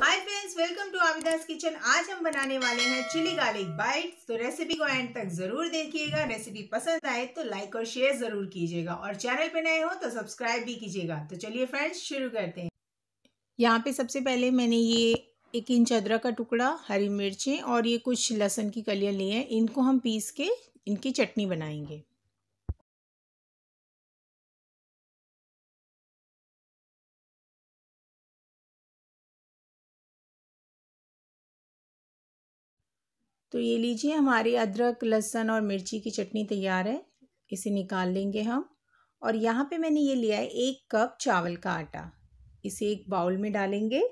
hi friends welcome to Avidas kitchen आज हम बनाने वाले हैं चिली गार्लिक बाइट तो रेसिपी को एंड तक जरूर देखिएगा रेसिपी पसंद आए तो लाइक और शेयर जरूर कीजिएगा और चैनल पे नए हो तो सब्सक्राइब भी कीजिएगा तो चलिए फ्रेंड्स शुरू करते हैं यहाँ पे सबसे पहले मैंने ये एक इंच अदरक का टुकड़ा हरी मिर्चें और ये कुछ लहसुन की कलियाँ ली हैं इनको हम पीस के इनकी चटनी बनाएंगे तो ये लीजिए हमारी अदरक लहसुन और मिर्ची की चटनी तैयार है इसे निकाल लेंगे हम और यहाँ पे मैंने ये लिया है एक कप चावल का आटा इसे एक बाउल में डालेंगे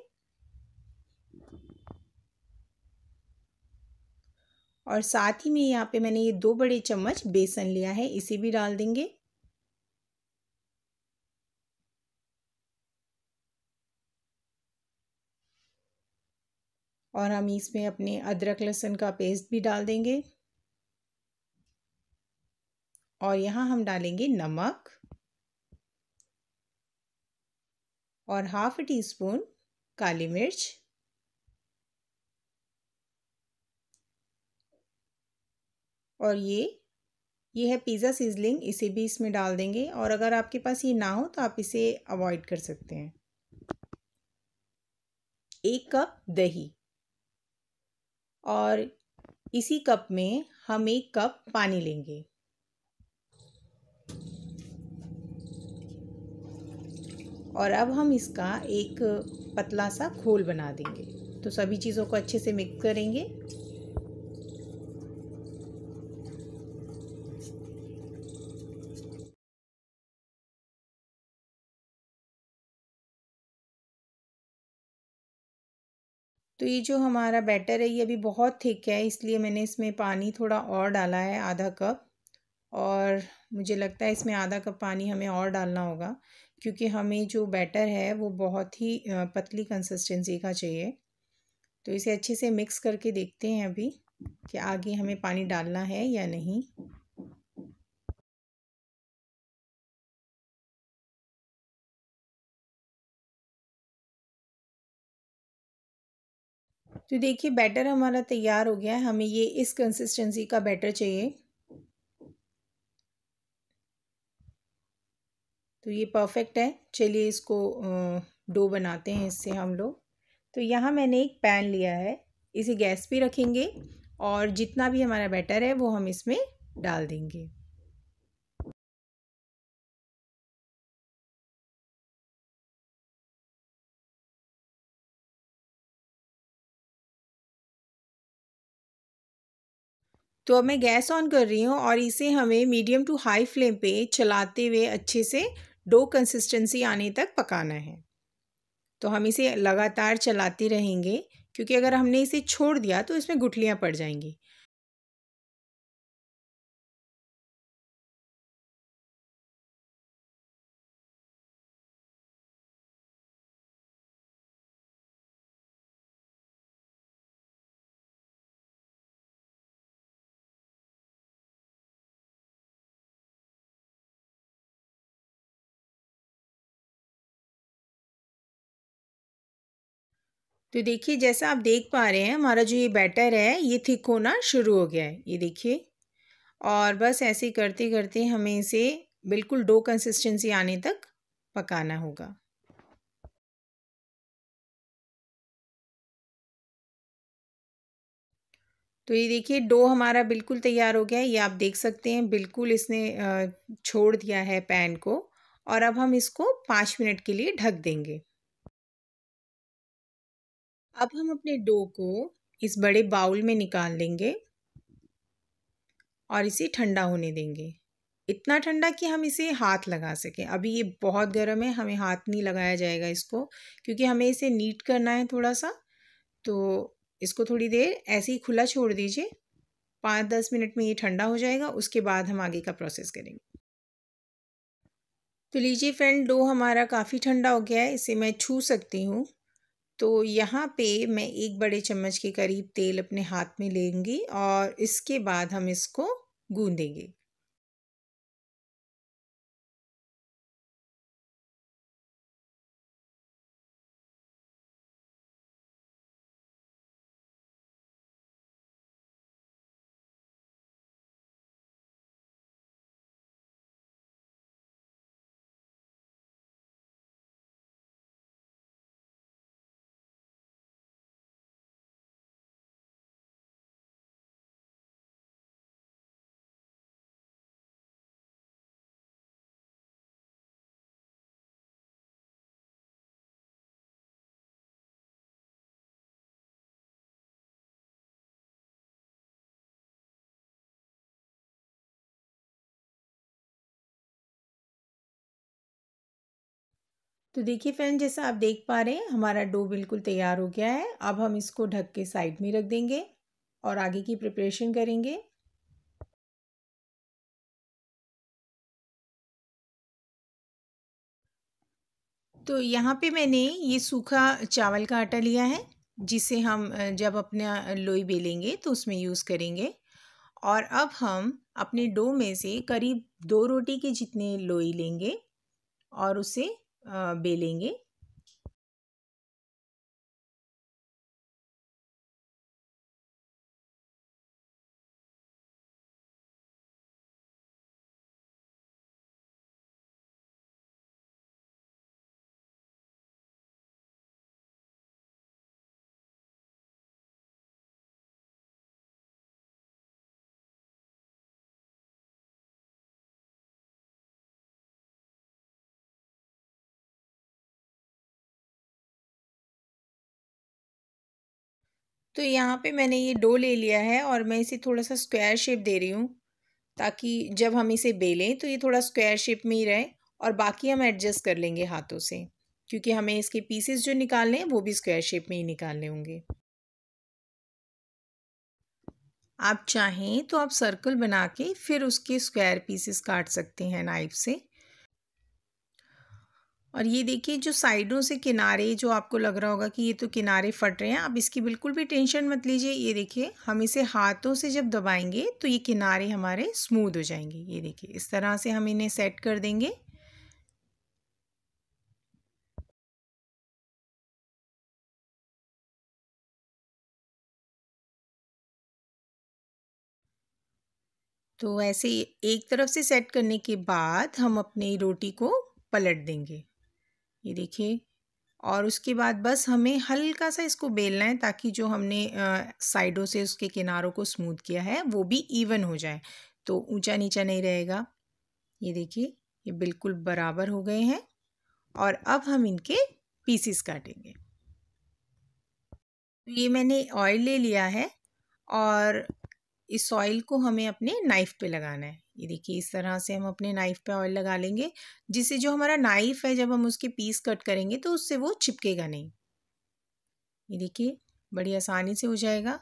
और साथ ही में यहाँ पे मैंने ये दो बड़े चम्मच बेसन लिया है इसे भी डाल देंगे और हम इसमें अपने अदरक लहसुन का पेस्ट भी डाल देंगे और यहाँ हम डालेंगे नमक और हाफ टी स्पून काली मिर्च और ये ये है पिज़्ज़ा सीजलिंग इसे भी इसमें डाल देंगे और अगर आपके पास ये ना हो तो आप इसे अवॉइड कर सकते हैं एक कप दही और इसी कप में हम एक कप पानी लेंगे और अब हम इसका एक पतला सा घोल बना देंगे तो सभी चीज़ों को अच्छे से मिक्स करेंगे तो ये जो हमारा बैटर है ये अभी बहुत थिक है इसलिए मैंने इसमें पानी थोड़ा और डाला है आधा कप और मुझे लगता है इसमें आधा कप पानी हमें और डालना होगा क्योंकि हमें जो बैटर है वो बहुत ही पतली कंसिस्टेंसी का चाहिए तो इसे अच्छे से मिक्स करके देखते हैं अभी कि आगे हमें पानी डालना है या नहीं तो देखिए बैटर हमारा तैयार हो गया है हमें ये इस कंसिस्टेंसी का बैटर चाहिए तो ये परफेक्ट है चलिए इसको डो बनाते हैं इससे हम लोग तो यहाँ मैंने एक पैन लिया है इसे गैस पे रखेंगे और जितना भी हमारा बैटर है वो हम इसमें डाल देंगे तो अब मैं गैस ऑन कर रही हूँ और इसे हमें मीडियम टू हाई फ्लेम पे चलाते हुए अच्छे से डो कंसिस्टेंसी आने तक पकाना है तो हम इसे लगातार चलाते रहेंगे क्योंकि अगर हमने इसे छोड़ दिया तो इसमें गुठलियाँ पड़ जाएंगी तो देखिए जैसा आप देख पा रहे हैं हमारा जो ये बैटर है ये थिक होना शुरू हो गया है ये देखिए और बस ऐसे करते करते हमें इसे बिल्कुल डो कंसिस्टेंसी आने तक पकाना होगा तो ये देखिए डो हमारा बिल्कुल तैयार हो गया है ये आप देख सकते हैं बिल्कुल इसने छोड़ दिया है पैन को और अब हम इसको पाँच मिनट के लिए ढक देंगे अब हम अपने डो को इस बड़े बाउल में निकाल लेंगे और इसे ठंडा होने देंगे इतना ठंडा कि हम इसे हाथ लगा सकें अभी ये बहुत गर्म है हमें हाथ नहीं लगाया जाएगा इसको क्योंकि हमें इसे नीट करना है थोड़ा सा तो इसको थोड़ी देर ऐसे ही खुला छोड़ दीजिए पाँच दस मिनट में ये ठंडा हो जाएगा उसके बाद हम आगे का प्रोसेस करेंगे तो लीजिए फ्रेंड डो हमारा काफ़ी ठंडा हो गया है इसे मैं छू सकती हूँ तो यहाँ पे मैं एक बड़े चम्मच के करीब तेल अपने हाथ में लेंगी और इसके बाद हम इसको गूंदेंगे तो देखिए फ्रेंड जैसा आप देख पा रहे हैं हमारा डो बिल्कुल तैयार हो गया है अब हम इसको ढक के साइड में रख देंगे और आगे की प्रिपरेशन करेंगे तो यहाँ पे मैंने ये सूखा चावल का आटा लिया है जिसे हम जब अपना लोई बेलेंगे तो उसमें यूज़ करेंगे और अब हम अपने डो में से करीब दो रोटी के जितने लोई लेंगे और उसे बेलेंगे तो यहाँ पे मैंने ये डो ले लिया है और मैं इसे थोड़ा सा स्क्वायर शेप दे रही हूँ ताकि जब हम इसे बेलें तो ये थोड़ा स्क्वायर शेप में ही रहे और बाकी हम एडजस्ट कर लेंगे हाथों से क्योंकि हमें इसके पीसेस जो निकालने हैं वो भी स्क्वायर शेप में ही निकालने होंगे आप चाहें तो आप सर्कल बना के फिर उसके स्क्वायर पीसेस काट सकते हैं नाइफ से और ये देखिए जो साइडों से किनारे जो आपको लग रहा होगा कि ये तो किनारे फट रहे हैं आप इसकी बिल्कुल भी टेंशन मत लीजिए ये देखिए हम इसे हाथों से जब दबाएंगे तो ये किनारे हमारे स्मूद हो जाएंगे ये देखिए इस तरह से हम इन्हें सेट कर देंगे तो ऐसे एक तरफ से सेट करने के बाद हम अपनी रोटी को पलट देंगे ये देखिए और उसके बाद बस हमें हल्का सा इसको बेलना है ताकि जो हमने साइडों से उसके किनारों को स्मूथ किया है वो भी इवन हो जाए तो ऊंचा नीचा नहीं रहेगा ये देखिए ये बिल्कुल बराबर हो गए हैं और अब हम इनके पीसीस काटेंगे तो ये मैंने ऑयल ले लिया है और इस ऑयल को हमें अपने नाइफ़ पे लगाना है ये देखिए इस तरह से हम अपने नाइफ़ पे ऑयल लगा लेंगे जिससे जो हमारा नाइफ़ है जब हम उसके पीस कट करेंगे तो उससे वो चिपकेगा नहीं ये देखिए बड़ी आसानी से हो जाएगा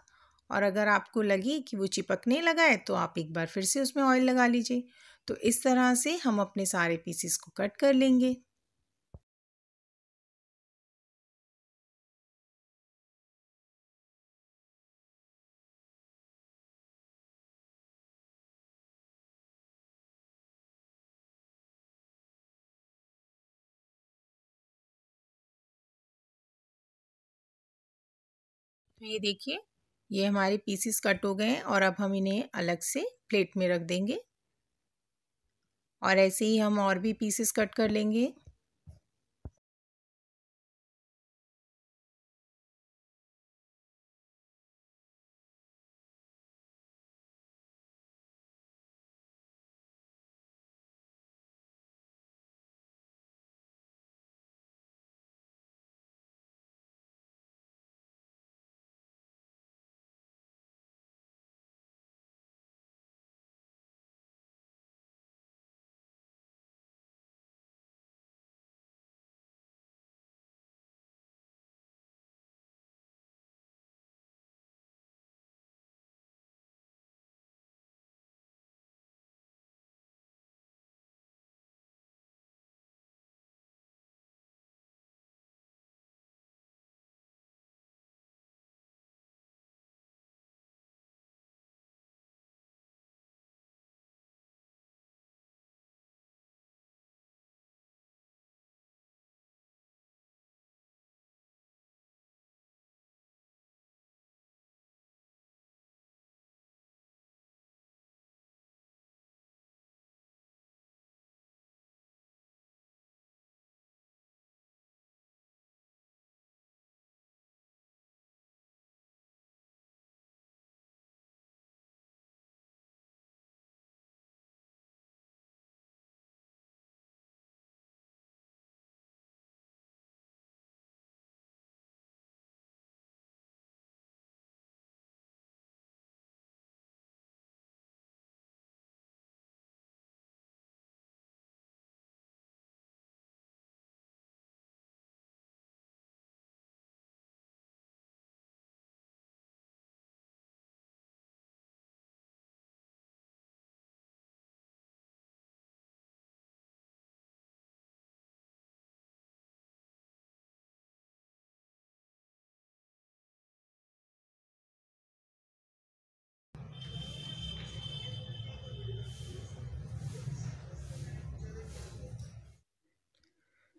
और अगर आपको लगे कि वो चिपकने लगा है तो आप एक बार फिर से उसमें ऑयल लगा लीजिए तो इस तरह से हम अपने सारे पीसेस को कट कर लेंगे तो ये देखिए ये हमारे पीसीस कट हो गए हैं और अब हम इन्हें अलग से प्लेट में रख देंगे और ऐसे ही हम और भी पीसेस कट कर लेंगे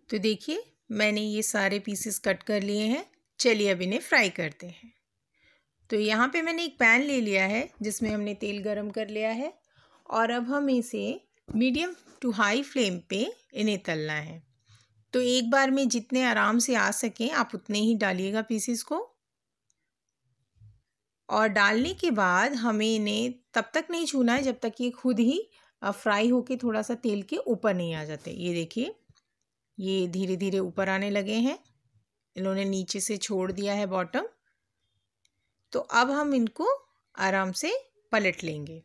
तो देखिए मैंने ये सारे पीसेस कट कर लिए हैं चलिए अब इन्हें फ्राई करते हैं तो यहाँ पे मैंने एक पैन ले लिया है जिसमें हमने तेल गरम कर लिया है और अब हम इसे मीडियम टू हाई फ्लेम पे इन्हें तलना है तो एक बार में जितने आराम से आ सकें आप उतने ही डालिएगा पीसेस को और डालने के बाद हमें इन्हें तब तक नहीं छूना है जब तक ये खुद ही फ्राई होके थोड़ा सा तेल के ऊपर नहीं आ जाते ये देखिए ये धीरे धीरे ऊपर आने लगे हैं इन्होंने नीचे से छोड़ दिया है बॉटम तो अब हम इनको आराम से पलट लेंगे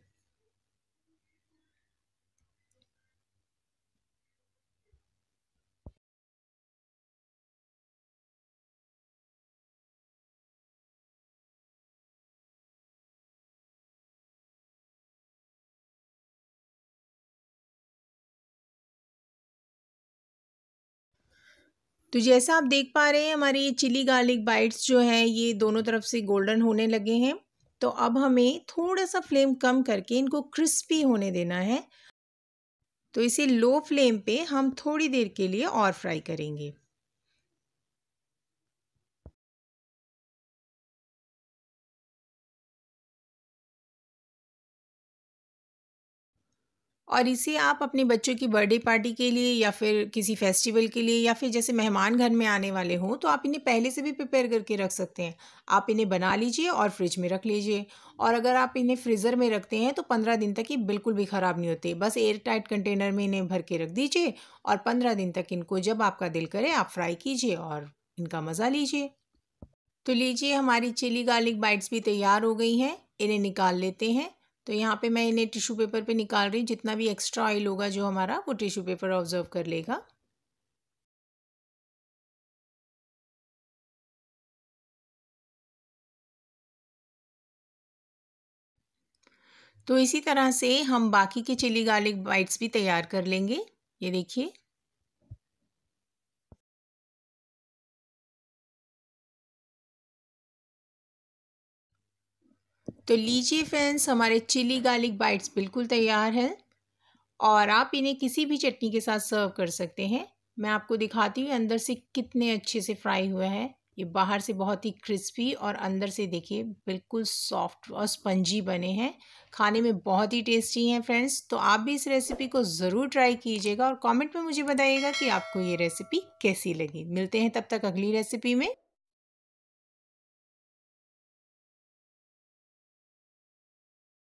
तो जैसा आप देख पा रहे हैं हमारे ये चिली गार्लिक बाइट्स जो है ये दोनों तरफ से गोल्डन होने लगे हैं तो अब हमें थोड़ा सा फ्लेम कम करके इनको क्रिस्पी होने देना है तो इसे लो फ्लेम पे हम थोड़ी देर के लिए और फ्राई करेंगे और इसे आप अपने बच्चों की बर्थडे पार्टी के लिए या फिर किसी फेस्टिवल के लिए या फिर जैसे मेहमान घर में आने वाले हों तो आप इन्हें पहले से भी प्रिपेयर करके रख सकते हैं आप इन्हें बना लीजिए और फ्रिज में रख लीजिए और अगर आप इन्हें फ्रीज़र में रखते हैं तो पंद्रह दिन तक ये बिल्कुल भी ख़राब नहीं होते बस एयर टाइट कंटेनर में इन्हें भर के रख दीजिए और पंद्रह दिन तक इनको जब आपका दिल करे आप फ्राई कीजिए और इनका मज़ा लीजिए तो लीजिए हमारी चिली गार्लिक बाइट्स भी तैयार हो गई हैं इन्हें निकाल लेते हैं तो यहाँ पे मैं इन्हें टिश्यू पेपर पे निकाल रही हूँ जितना भी एक्स्ट्रा ऑयल होगा जो हमारा वो टिश्यू पेपर ऑब्जर्व कर लेगा तो इसी तरह से हम बाकी के चिली गार्लिक बाइट्स भी तैयार कर लेंगे ये देखिए तो लीजिए फ्रेंड्स हमारे चिली गार्लिक बाइट्स बिल्कुल तैयार हैं और आप इन्हें किसी भी चटनी के साथ सर्व कर सकते हैं मैं आपको दिखाती हूँ अंदर से कितने अच्छे से फ्राई हुए हैं ये बाहर से बहुत ही क्रिस्पी और अंदर से देखिए बिल्कुल सॉफ्ट और स्पंजी बने हैं खाने में बहुत ही टेस्टी हैं फ्रेंड्स तो आप भी इस रेसिपी को ज़रूर ट्राई कीजिएगा और कमेंट में मुझे बताइएगा कि आपको ये रेसिपी कैसी लगी मिलते हैं तब तक अगली रेसिपी में